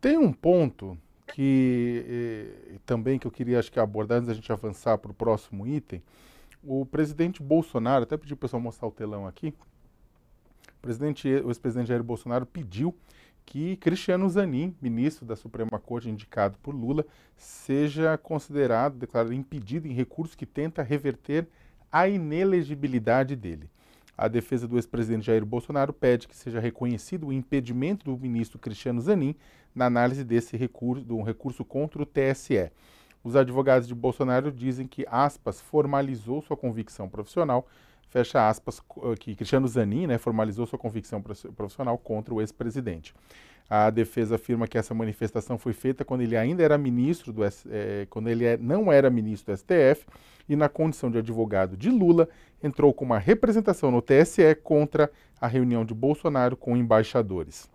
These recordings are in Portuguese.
Tem um ponto que eh, também que eu queria acho que abordar antes da gente avançar para o próximo item. O presidente Bolsonaro, até pedi para o pessoal mostrar o telão aqui. O presidente, o ex-presidente Jair Bolsonaro pediu que Cristiano Zanin, ministro da Suprema Corte indicado por Lula, seja considerado, declarado impedido em recurso que tenta reverter a inelegibilidade dele. A defesa do ex-presidente Jair Bolsonaro pede que seja reconhecido o impedimento do ministro Cristiano Zanin na análise desse recurso, de um recurso contra o TSE. Os advogados de Bolsonaro dizem que, aspas, formalizou sua convicção profissional, fecha aspas, eh, que Cristiano Zanin né, formalizou sua convicção profissional contra o ex-presidente. A defesa afirma que essa manifestação foi feita quando ele ainda era ministro do é, quando ele é, não era ministro do STF e na condição de advogado de Lula entrou com uma representação no TSE contra a reunião de Bolsonaro com embaixadores.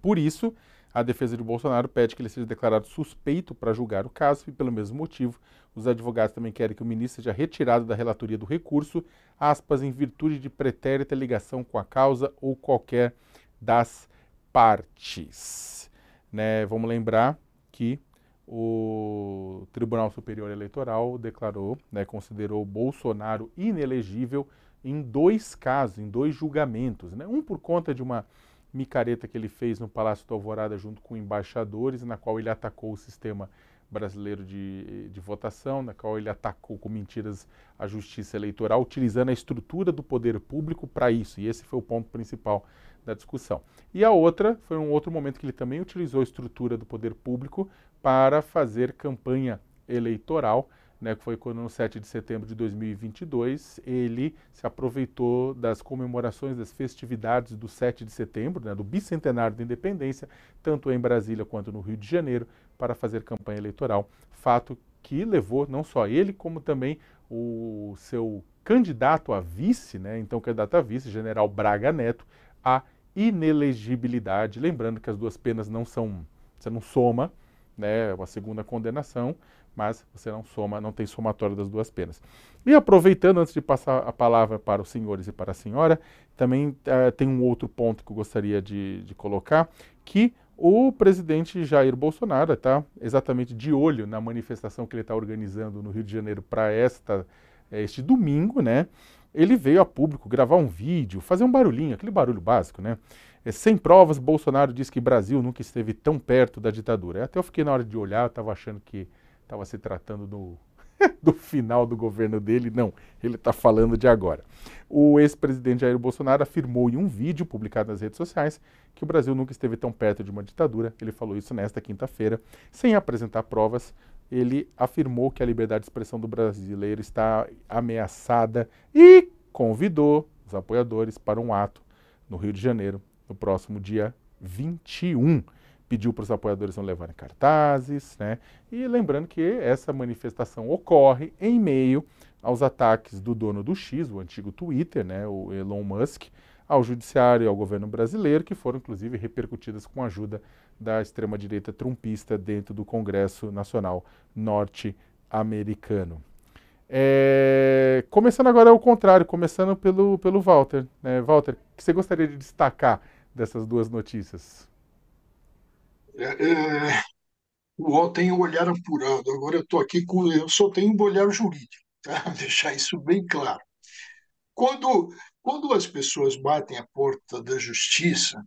Por isso, a defesa de Bolsonaro pede que ele seja declarado suspeito para julgar o caso e, pelo mesmo motivo, os advogados também querem que o ministro seja retirado da relatoria do recurso, aspas, em virtude de pretérita ligação com a causa ou qualquer das partes. Né? Vamos lembrar que o Tribunal Superior Eleitoral declarou, né, considerou Bolsonaro inelegível em dois casos, em dois julgamentos. Né? Um por conta de uma micareta que ele fez no Palácio do Alvorada junto com embaixadores, na qual ele atacou o sistema eleitoral Brasileiro de, de Votação, na qual ele atacou com mentiras a justiça eleitoral, utilizando a estrutura do poder público para isso. E esse foi o ponto principal da discussão. E a outra foi um outro momento que ele também utilizou a estrutura do poder público para fazer campanha eleitoral né, que foi quando no 7 de setembro de 2022 ele se aproveitou das comemorações, das festividades do 7 de setembro, né, do bicentenário da independência, tanto em Brasília quanto no Rio de Janeiro, para fazer campanha eleitoral. Fato que levou não só ele, como também o seu candidato a vice, né, então candidato a vice, general Braga Neto, a inelegibilidade. Lembrando que as duas penas não são, você não soma, né, a segunda condenação mas você não soma, não tem somatório das duas penas. E aproveitando, antes de passar a palavra para os senhores e para a senhora, também uh, tem um outro ponto que eu gostaria de, de colocar, que o presidente Jair Bolsonaro está exatamente de olho na manifestação que ele está organizando no Rio de Janeiro para esta eh, este domingo, né? Ele veio a público gravar um vídeo, fazer um barulhinho, aquele barulho básico, né? É, sem provas, Bolsonaro diz que Brasil nunca esteve tão perto da ditadura. Até eu fiquei na hora de olhar, eu estava achando que estava se tratando do, do final do governo dele, não, ele está falando de agora. O ex-presidente Jair Bolsonaro afirmou em um vídeo publicado nas redes sociais que o Brasil nunca esteve tão perto de uma ditadura. Ele falou isso nesta quinta-feira, sem apresentar provas. Ele afirmou que a liberdade de expressão do brasileiro está ameaçada e convidou os apoiadores para um ato no Rio de Janeiro no próximo dia 21 pediu para os apoiadores não levarem cartazes, né? E lembrando que essa manifestação ocorre em meio aos ataques do dono do X, o antigo Twitter, né, o Elon Musk, ao judiciário e ao governo brasileiro, que foram inclusive repercutidas com a ajuda da extrema-direita trumpista dentro do Congresso Nacional Norte-Americano. É, começando agora ao contrário, começando pelo, pelo Walter. Né? Walter, o que você gostaria de destacar dessas duas notícias? É, é, o UOL tem o um olhar apurado. Agora eu estou aqui com. Eu só tenho um olhar jurídico, tá? deixar isso bem claro. Quando, quando as pessoas batem a porta da justiça,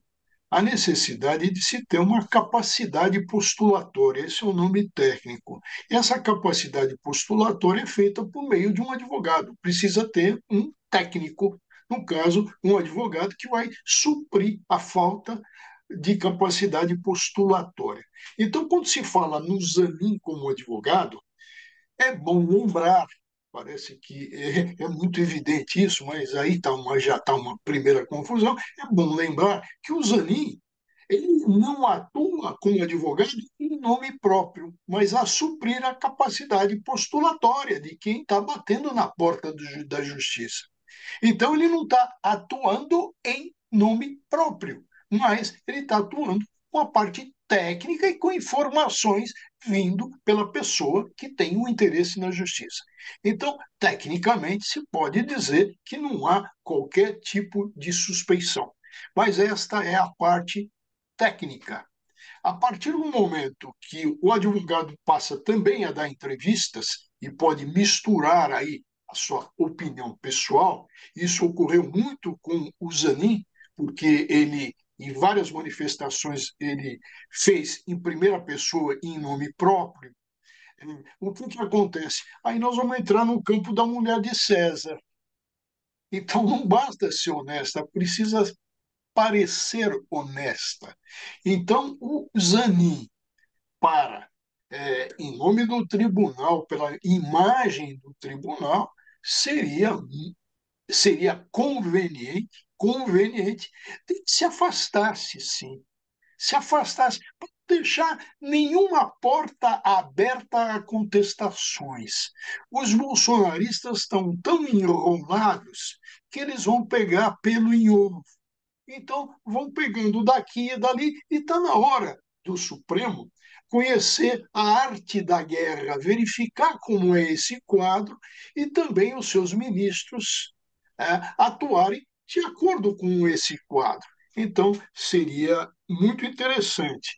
há necessidade de se ter uma capacidade postulatória, esse é o nome técnico. Essa capacidade postulatória é feita por meio de um advogado, precisa ter um técnico, no caso, um advogado que vai suprir a falta de capacidade postulatória. Então, quando se fala no Zanin como advogado, é bom lembrar, parece que é, é muito evidente isso, mas aí tá uma, já está uma primeira confusão, é bom lembrar que o Zanin ele não atua como advogado em nome próprio, mas a suprir a capacidade postulatória de quem está batendo na porta do, da justiça. Então, ele não está atuando em nome próprio mas ele está atuando com a parte técnica e com informações vindo pela pessoa que tem um interesse na justiça. Então, tecnicamente, se pode dizer que não há qualquer tipo de suspeição. Mas esta é a parte técnica. A partir do momento que o advogado passa também a dar entrevistas e pode misturar aí a sua opinião pessoal, isso ocorreu muito com o Zanin, porque ele em várias manifestações ele fez em primeira pessoa e em nome próprio, o que, que acontece? Aí nós vamos entrar no campo da mulher de César. Então não basta ser honesta, precisa parecer honesta. Então o Zanin, para, é, em nome do tribunal, pela imagem do tribunal, seria, seria conveniente conveniente, tem que se afastasse, sim. Se afastasse, para deixar nenhuma porta aberta a contestações. Os bolsonaristas estão tão enrolados que eles vão pegar pelo em ovo. Então, vão pegando daqui e dali, e está na hora do Supremo conhecer a arte da guerra, verificar como é esse quadro e também os seus ministros é, atuarem de acordo com esse quadro. Então, seria muito interessante